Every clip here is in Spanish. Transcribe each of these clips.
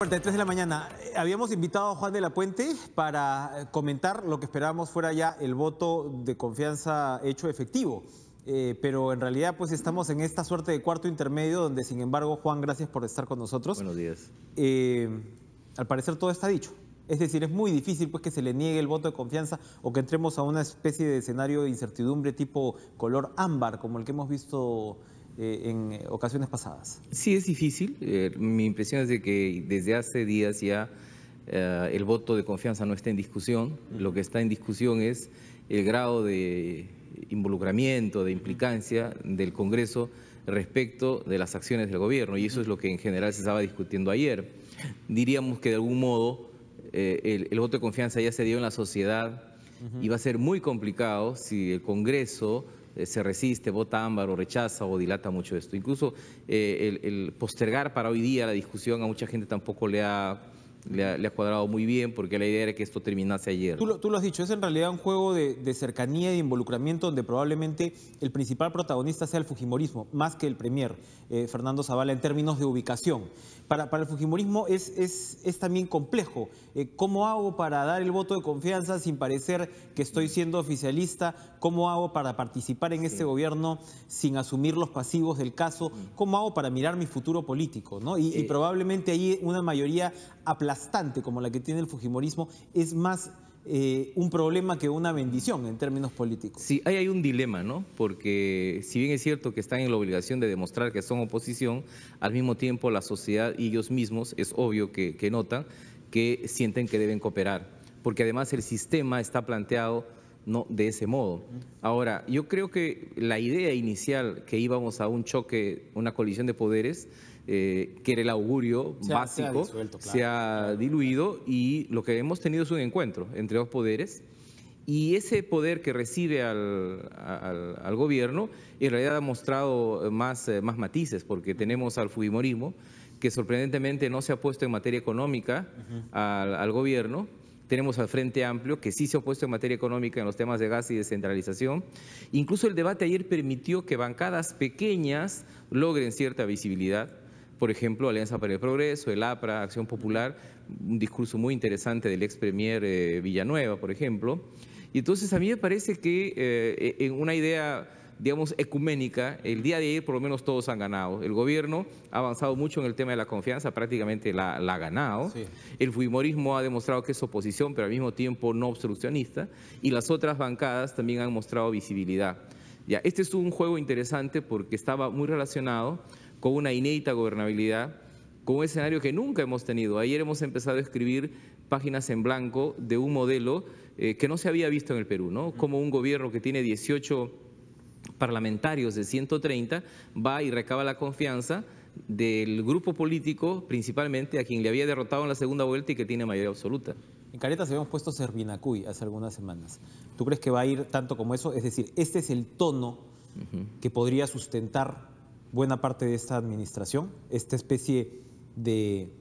3 de la mañana. Eh, habíamos invitado a Juan de la Puente para eh, comentar lo que esperábamos fuera ya el voto de confianza hecho efectivo. Eh, pero en realidad pues estamos en esta suerte de cuarto intermedio donde sin embargo, Juan, gracias por estar con nosotros. Buenos días. al parecer todo está dicho. Es decir, es muy difícil pues que se le niegue el voto de confianza o que entremos a una especie de escenario de incertidumbre tipo color ámbar como el que hemos visto eh, en eh, ocasiones pasadas. Sí, es difícil. Eh, mi impresión es de que desde hace días ya el voto de confianza no está en discusión. Lo que está en discusión es el grado de involucramiento, de implicancia del Congreso respecto de las acciones del gobierno. Y eso es lo que en general se estaba discutiendo ayer. Diríamos que de algún modo el, el voto de confianza ya se dio en la sociedad y va a ser muy complicado si el Congreso eh, se resiste, vota ámbar o rechaza o dilata mucho esto. Incluso eh, el, postergar para hoy día la discusión a mucha gente tampoco le ha, le ha, cuadrado muy bien porque la idea era que esto terminase ayer. Tú lo, has dicho, es en realidad un juego de, cercanía y de involucramiento donde probablemente el principal protagonista sea el Fujimorismo, más que el Premier, eh, Fernando Zavala, en términos de ubicación. Para, para el Fujimorismo es, es, también complejo. ¿Cómo hago para dar el voto de confianza sin parecer que estoy siendo oficialista? ¿Cómo hago para participar en este gobierno sin asumir los pasivos del caso? ¿Cómo hago para mirar mi futuro político? Y, probablemente ahí una mayoría aplastante como la que tiene el Fujimorismo es más eh, un problema que una bendición en términos políticos. Sí, ahí hay un dilema, ¿no? Porque si bien es cierto que están en la obligación de demostrar que son oposición, al mismo tiempo la sociedad y ellos mismos, es obvio que, que notan, que sienten que deben cooperar. Porque además el sistema está planteado ¿no? de ese modo. Ahora, yo creo que la idea inicial que íbamos a un choque, una colisión de poderes, eh, que era el augurio básico, se ha, diluido y lo que hemos tenido es un encuentro entre dos poderes. Y ese poder que recibe al, al, gobierno en realidad ha mostrado más, eh, más matices, porque tenemos al Fujimorismo, que sorprendentemente no se ha puesto en materia económica al, gobierno, tenemos al Frente Amplio, que sí se ha opuesto en materia económica en los temas de gas y descentralización. Incluso el debate ayer permitió que bancadas pequeñas logren cierta visibilidad. Por ejemplo, Alianza para el Progreso, el APRA, Acción Popular, un discurso muy interesante del ex premier eh, Villanueva, por ejemplo. Y entonces a mí me parece que eh, e, en una idea digamos, ecuménica, el día de hoy por lo menos todos han ganado. El gobierno ha avanzado mucho en el tema de la confianza, prácticamente la, ha ganado. El fuimorismo ha demostrado que es oposición, pero al mismo tiempo no obstruccionista. Y las otras bancadas también han mostrado visibilidad. Ya, este es un juego interesante porque estaba muy relacionado con una inédita gobernabilidad, con un escenario que nunca hemos tenido. Ayer hemos empezado a escribir páginas en blanco de un modelo eh, que no se había visto en el Perú, ¿no? Como un gobierno que tiene 18 parlamentarios de 130, va y recaba la confianza del grupo político, principalmente a quien le había derrotado en la segunda vuelta y que tiene mayoría absoluta. En se habíamos puesto Servinacuy hace algunas semanas. ¿Tú crees que va a ir tanto como eso? Es decir, este es el tono que podría sustentar buena parte de esta administración, esta especie de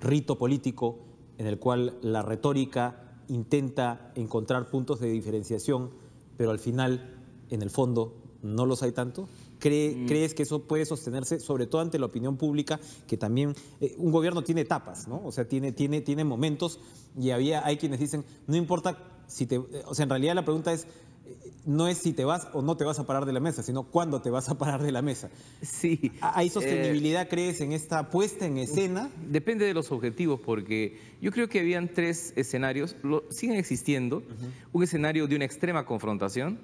rito político en el cual la retórica intenta encontrar puntos de diferenciación, pero al final, en el fondo, no los hay tanto? Mm. ¿Crees que eso puede sostenerse, sobre todo ante la opinión pública, que también eh, un gobierno tiene etapas, ¿no? O sea, tiene, tiene, tiene momentos y había, hay quienes dicen, no importa si te... O sea, en realidad la pregunta es, eh, no es si te vas o no te vas a parar de la mesa, sino cuándo te vas a parar de la mesa. Sí. ¿Hay eh, sostenibilidad, crees, en esta puesta en escena? Depende de los objetivos, porque yo creo que habían tres escenarios, siguen existiendo, un escenario de una extrema confrontación,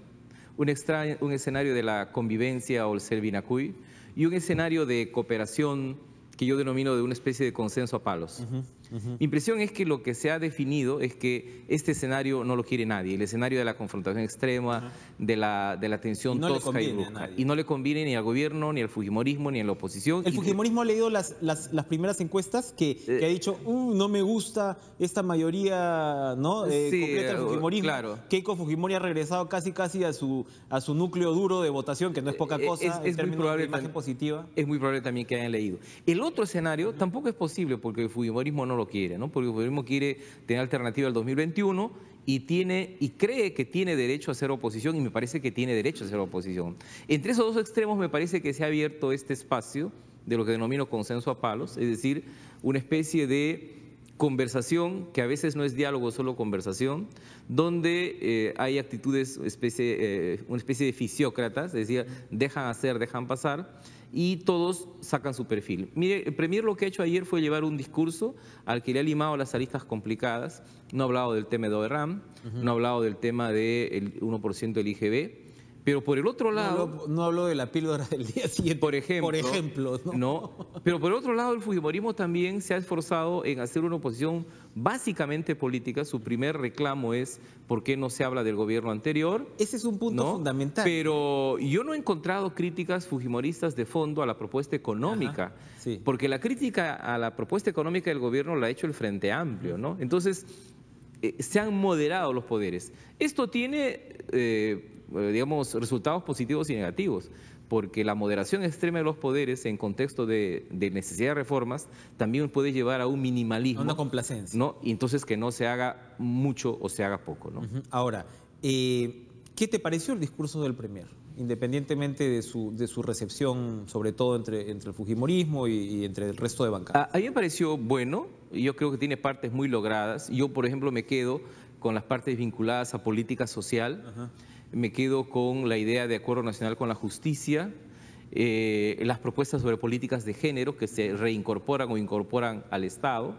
un, extraño, un escenario de la convivencia o el vinacuy y un escenario de cooperación, que yo denomino de una especie de consenso a palos. Mi impresión es que lo que se ha definido es que este escenario no lo quiere nadie, el escenario de la confrontación extrema, de, la, de la tensión tosca y brusca. Y no le conviene ni al gobierno, ni al fujimorismo, ni a la oposición. El fujimorismo ha leído las, las, las primeras encuestas que, eh, ha dicho, uh, no me gusta esta mayoría ¿no? Eh, del eh, fujimorismo. Claro. Keiko Fujimori ha regresado casi casi a su, a su núcleo duro de votación, que no es poca eh, cosa, es, muy probable, positiva. Es muy probable también que hayan leído. El otro escenario tampoco es posible porque el fujimorismo no lo quiere, ¿no? Porque el fujimorismo quiere tener alternativa al 2021 y, tiene, y cree que tiene derecho a ser oposición y me parece que tiene derecho a ser oposición. Entre esos dos extremos me parece que se ha abierto este espacio de lo que denomino consenso a palos, es decir, una especie de conversación, que a veces no es diálogo, solo conversación, donde eh, hay actitudes, especie, eh, una especie de fisiócratas, es decir, dejan hacer, dejan pasar, y todos sacan su perfil. Mire, el Premier lo que ha hecho ayer fue llevar un discurso al que le ha limado las aristas complicadas, no ha hablado del tema de RAM, no ha hablado del tema del 1% del IGB, pero por el otro lado. No, no, hablo, de la píldora del día siguiente. Por ejemplo. Por ejemplo ¿no? Pero por el otro lado, el Fujimorismo también se ha esforzado en hacer una oposición básicamente política. Su primer reclamo es por qué no se habla del gobierno anterior. Ese es un punto fundamental. Pero yo no he encontrado críticas fujimoristas de fondo a la propuesta económica. Porque la crítica a la propuesta económica del gobierno la ha hecho el Frente Amplio, ¿no? Entonces, eh, se han moderado los poderes. Esto tiene, eh, eh, digamos, resultados positivos y negativos porque la moderación extrema de los poderes en contexto de, necesidad de reformas también puede llevar a un minimalismo. A una complacencia. ¿no? Y entonces que no se haga mucho o se haga poco. Ahora, ¿qué te pareció el discurso del Premier? independientemente de su, recepción, sobre todo entre, entre el Fujimorismo y, entre el resto de bancada. A, mí me pareció bueno, yo creo que tiene partes muy logradas. Yo, por ejemplo, me quedo con las partes vinculadas a política social, me quedo con la idea de acuerdo nacional con la justicia, eh, las propuestas sobre políticas de género que se reincorporan o incorporan al Estado.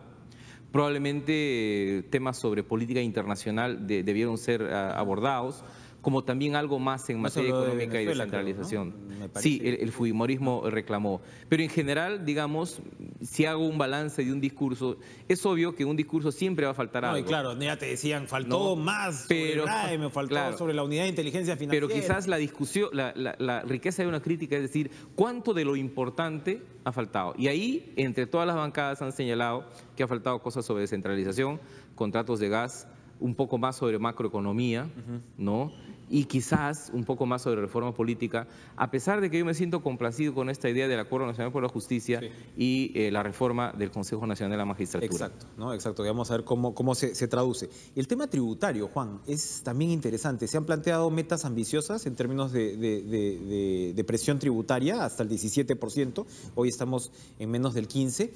Probablemente eh, temas sobre política internacional debieron ser ah, abordados como también algo más en materia económica y descentralización. Sí, el, fujimorismo reclamó. Pero en general, digamos, si hago un balance de un discurso, es obvio que un discurso siempre va a faltar algo. claro, ya te decían, faltó más pero, sobre me faltó sobre la unidad de inteligencia financiera. Pero quizás la discusión, la, riqueza de una crítica es decir, ¿cuánto de lo importante ha faltado? Y ahí, entre todas las bancadas han señalado que ha faltado cosas sobre descentralización, contratos de gas, un poco más sobre macroeconomía, ¿no? y quizás un poco más sobre reforma política, a pesar de que yo me siento complacido con esta idea del Acuerdo Nacional por la Justicia y eh, la reforma del Consejo Nacional de la Magistratura. Exacto, Exacto. vamos a ver cómo, cómo se, traduce. el tema tributario, Juan, es también interesante. Se han planteado metas ambiciosas en términos de presión tributaria, hasta el 17%. Hoy estamos en menos del 15%.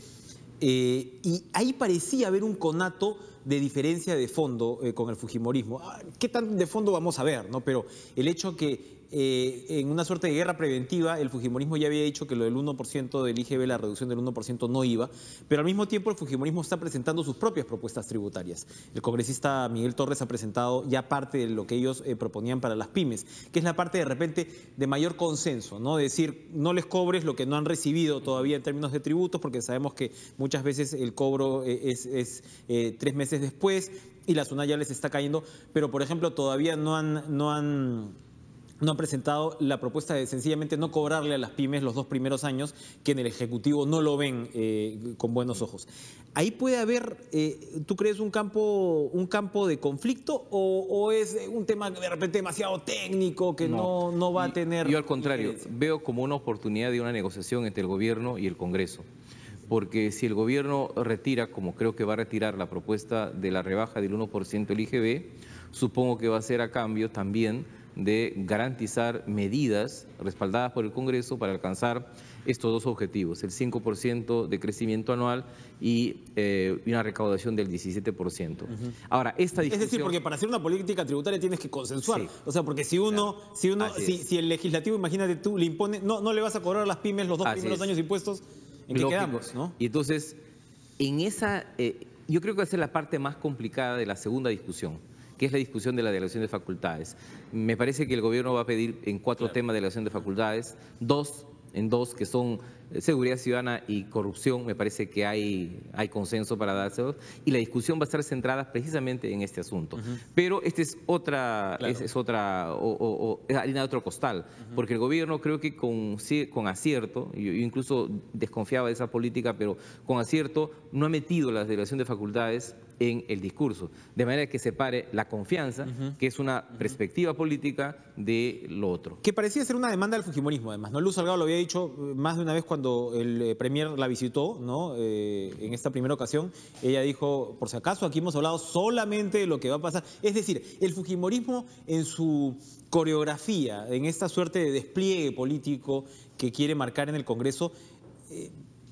Eh, y ahí parecía haber un conato de diferencia de fondo eh, con el Fujimorismo. Ah, ¿Qué tan de fondo vamos a ver? ¿no? Pero el hecho que eh, en una suerte de guerra preventiva, el Fujimorismo ya había dicho que lo del 1% del IGB, la reducción del 1% no iba, pero al mismo tiempo el Fujimorismo está presentando sus propias propuestas tributarias. El congresista Miguel Torres ha presentado ya parte de lo que ellos eh, proponían para las pymes, que es la parte de repente de mayor consenso, ¿no? Decir, no les cobres lo que no han recibido todavía en términos de tributos, porque sabemos que muchas veces el cobro eh, es, tres meses después y la zona ya les está cayendo, pero por ejemplo todavía no han... No han no han presentado la propuesta de sencillamente no cobrarle a las pymes los dos primeros años que en el Ejecutivo no lo ven eh, con buenos ojos. Ahí puede haber, eh, ¿tú crees un campo, un campo de conflicto o, es un tema de repente demasiado técnico que no, no, va a tener... Yo al contrario, veo como una oportunidad de una negociación entre el gobierno y el Congreso porque si el gobierno retira, como creo que va a retirar, la propuesta de la rebaja del 1% del IGB, supongo que va a ser a cambio también de garantizar medidas respaldadas por el Congreso para alcanzar estos dos objetivos, el 5% de crecimiento anual y eh, una recaudación del 17%. Ahora, esta Es decir, porque para hacer una política tributaria tienes que consensuar. O sea, porque si uno, si, uno si, el legislativo, imagínate tú, le impone, no, no le vas a cobrar a las pymes los dos primeros años impuestos, ¿En ¿no? Y entonces, en esa, eh, yo creo que a ser la parte más complicada de la segunda discusión que es la discusión de la delegación de facultades. Me parece que el gobierno va a pedir en cuatro temas de delegación de facultades, dos en dos que son eh, seguridad ciudadana y corrupción, me parece que hay, hay consenso para dárselos, y la discusión va a estar centrada precisamente en este asunto. Pero esta es otra, es, otra, o, es otro costal, porque el gobierno creo que con, con acierto, yo, incluso desconfiaba de esa política, pero con acierto no ha metido la delegación de facultades en el discurso, de manera que separe la confianza, que es una perspectiva política, de lo otro. Que parecía ser una demanda del fujimorismo, además, ¿no? Luz Salgado lo había dicho eh, más de una vez cuando cuando el eh, Premier la visitó, ¿no? Eh, en esta primera ocasión, ella dijo, por si acaso, aquí hemos hablado solamente de lo que va a pasar. Es decir, el Fujimorismo en su coreografía, en esta suerte de despliegue político que quiere marcar en el Congreso, eh,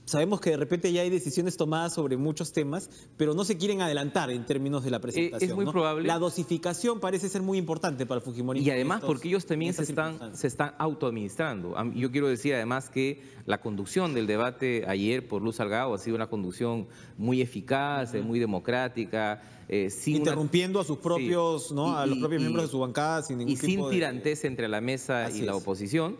sabemos que de repente ya hay decisiones tomadas sobre muchos temas, pero no se quieren adelantar en términos de la presentación. Es muy probable. La dosificación parece ser muy importante para Fujimori. Y además porque ellos también se están, se están autoadministrando. Yo quiero decir además que la conducción del debate ayer por Luz Salgado ha sido una conducción muy eficaz, muy democrática. Eh, sin Interrumpiendo a sus propios, ¿no? a los propios miembros de su bancada sin ningún Y tipo sin de... tirantes entre la mesa y la oposición.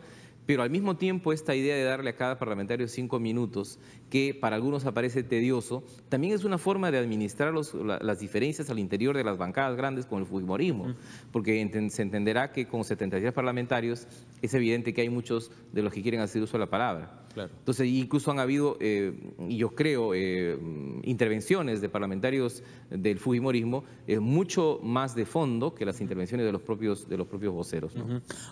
Pero al mismo tiempo esta idea de darle a cada parlamentario cinco minutos, que para algunos aparece tedioso, también es una forma de administrar las diferencias al interior de las bancadas grandes con el fujimorismo, mm. porque se entenderá que con 73 parlamentarios es evidente que hay muchos de los que quieren hacer uso de la palabra. Entonces, incluso han habido, eh, yo creo, eh, intervenciones de parlamentarios del fujimorismo eh, mucho más de fondo que las intervenciones de los propios, de los propios voceros.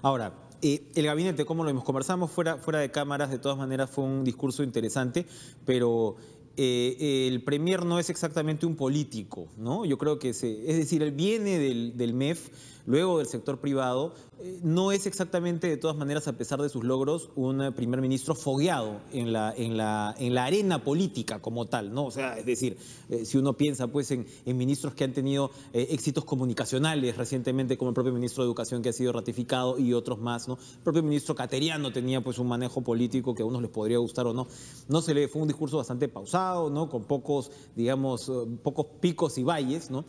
Ahora, el gabinete, como lo hemos conversamos fuera, fuera de cámaras, de todas maneras fue un discurso interesante, pero eh, el Premier no es exactamente un político, ¿no? Yo creo que, se, es decir, él viene del, del MEF luego del sector privado, eh, no es exactamente, de todas maneras, a pesar de sus logros, un eh, primer ministro fogueado en la, en la, en la arena política como tal, ¿no? O sea, es decir, eh, si uno piensa pues en, ministros que han tenido éxitos comunicacionales recientemente, como el propio ministro de Educación que ha sido ratificado y otros más, ¿no? El propio ministro Cateriano tenía pues un manejo político que a unos les podría gustar o no. No se le fue un discurso bastante pausado, ¿no? Con pocos, digamos, pocos picos y valles, ¿no?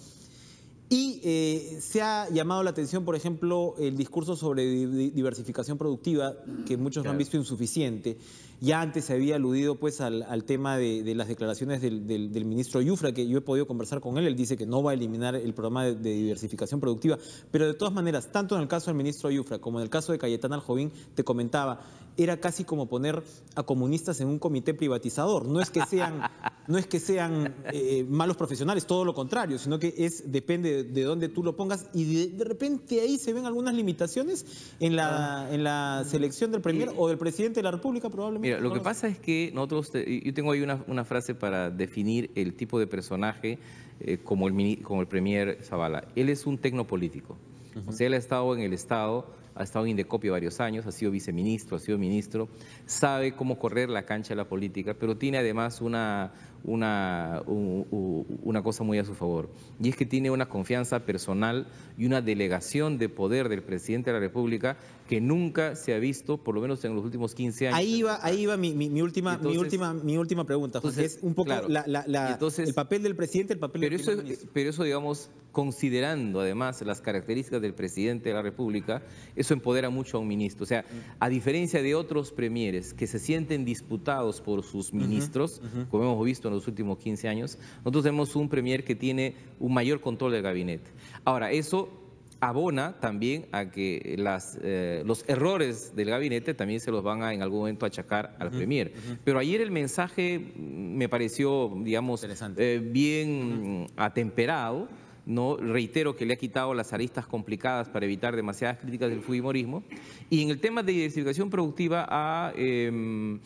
Y eh, se ha llamado la atención, por ejemplo, el discurso sobre diversificación productiva, que mm, muchos lo han visto insuficiente. Ya antes se había aludido pues, al, tema de, las declaraciones del, ministro Yufra, que yo he podido conversar con él. Él dice que no va a eliminar el programa de, diversificación productiva. Pero de todas maneras, tanto en el caso del ministro Yufra como en el caso de Cayetán Aljovín, te comentaba, era casi como poner a comunistas en un comité privatizador. No es que sean no es que sean eh, malos profesionales, todo lo contrario, sino que es depende de dónde tú lo pongas y de, repente ahí se ven algunas limitaciones en la, ah. en la selección del Premier o del presidente de la República probablemente. Mira, lo que pasa es que nosotros, yo tengo ahí una, frase para definir el tipo de personaje eh, como, el, como el Premier Zavala. Él es un tecnopolítico, o sea, él ha estado en el Estado ha estado en Indecopio varios años, ha sido viceministro, ha sido ministro, sabe cómo correr la cancha de la política, pero tiene además una, una, una cosa muy a su favor, y es que tiene una confianza personal y una delegación de poder del presidente de la República que nunca se ha visto, por lo menos en los últimos 15 años. Ahí iba, ahí iba mi, última, mi, última, mi última pregunta, José. es un poco el papel del presidente, el papel del eso, Pero eso, digamos, considerando además las características del presidente de la República, eso empodera mucho a un ministro. O sea, mm. a diferencia de otros premieres que se sienten disputados por sus ministros, como hemos visto en los últimos 15 años, nosotros tenemos un premier que tiene un mayor control del gabinete. Ahora, eso abona también a que las, eh, los errores del gabinete también se los van a en algún momento achacar al Premier. Pero ayer el mensaje me pareció, digamos, eh, bien atemperado. ¿no? Reitero que le ha quitado las aristas complicadas para evitar demasiadas críticas del fujimorismo. Y en el tema de diversificación productiva ha... Em,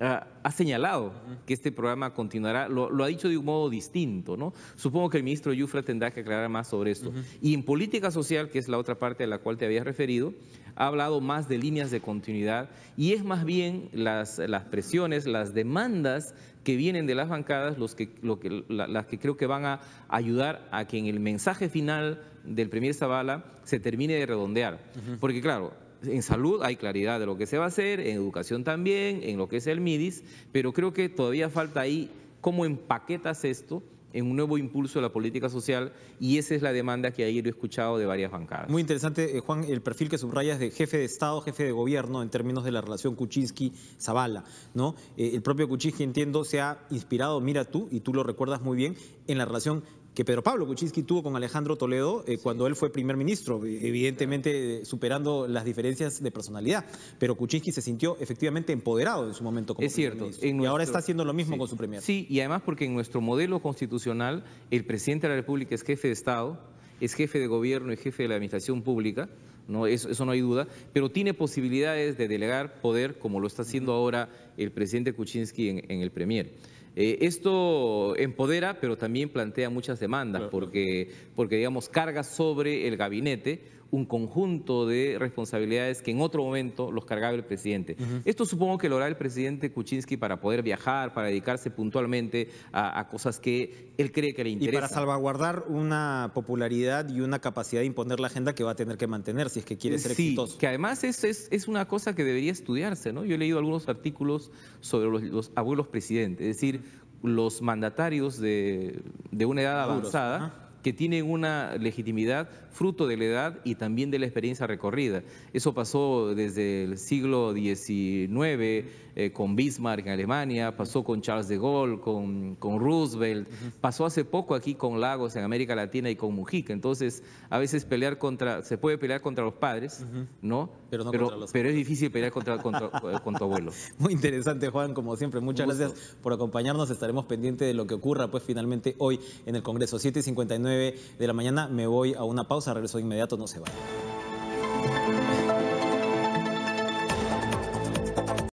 ha señalado que este programa continuará, lo, ha dicho de un modo distinto, ¿no? Supongo que el ministro Yufra tendrá que aclarar más sobre esto. Y en política social, que es la otra parte a la cual te habías referido, ha hablado más de líneas de continuidad y es más bien las, presiones, las demandas que vienen de las bancadas, los que, lo que, las que creo que van a ayudar a que en el mensaje final del primer Zavala se termine de redondear. Porque claro, en salud hay claridad de lo que se va a hacer, en educación también, en lo que es el MIDIS, pero creo que todavía falta ahí cómo empaquetas esto en un nuevo impulso de la política social y esa es la demanda que ayer he escuchado de varias bancadas. Muy interesante, eh, Juan, el perfil que subrayas de jefe de Estado, jefe de gobierno en términos de la relación Kuczynski-Zavala. ¿no? Eh, el propio Kuczynski, entiendo, se ha inspirado, mira tú, y tú lo recuerdas muy bien, en la relación que Pedro Pablo Kuczynski tuvo con Alejandro Toledo eh, cuando él fue primer ministro, eh, evidentemente eh, superando las diferencias de personalidad. Pero Kuczynski se sintió efectivamente empoderado en su momento como es cierto, y ahora está haciendo lo mismo con su premier. Sí, y además porque en nuestro modelo constitucional el presidente de la República es jefe de Estado, es jefe de gobierno y jefe de la administración pública. No, eso, no hay duda, pero tiene posibilidades de delegar poder como lo está haciendo ahora el presidente Kuczynski en, en el Premier. Eh, esto empodera, pero también plantea muchas demandas, porque, porque, digamos, carga sobre el gabinete un conjunto de responsabilidades que en otro momento los cargaba el presidente. Esto supongo que lo hará el presidente Kuczynski para poder viajar, para dedicarse puntualmente a, cosas que él cree que le interesan. Y para salvaguardar una popularidad y una capacidad de imponer la agenda que va a tener que mantener si es que quiere ser sí, Que además es, es, una cosa que debería estudiarse, ¿no? Yo he leído algunos artículos sobre los, abuelos presidentes, es decir, los mandatarios de, una edad avanzada que tienen una legitimidad fruto de la edad y también de la experiencia recorrida. Eso pasó desde el siglo XIX eh, con Bismarck en Alemania, pasó con Charles de Gaulle, con, con Roosevelt, pasó hace poco aquí con Lagos en América Latina y con Mujica. Entonces, a veces pelear contra, se puede pelear contra los padres, ¿no? Pero, pero, es difícil pelear contra, contra, eh, tu abuelo. Muy interesante, Juan, como siempre. Muchas gracias por acompañarnos. Estaremos pendientes de lo que ocurra, pues finalmente hoy en el Congreso 759 de la mañana. Me voy a una pausa, regreso de inmediato, no se va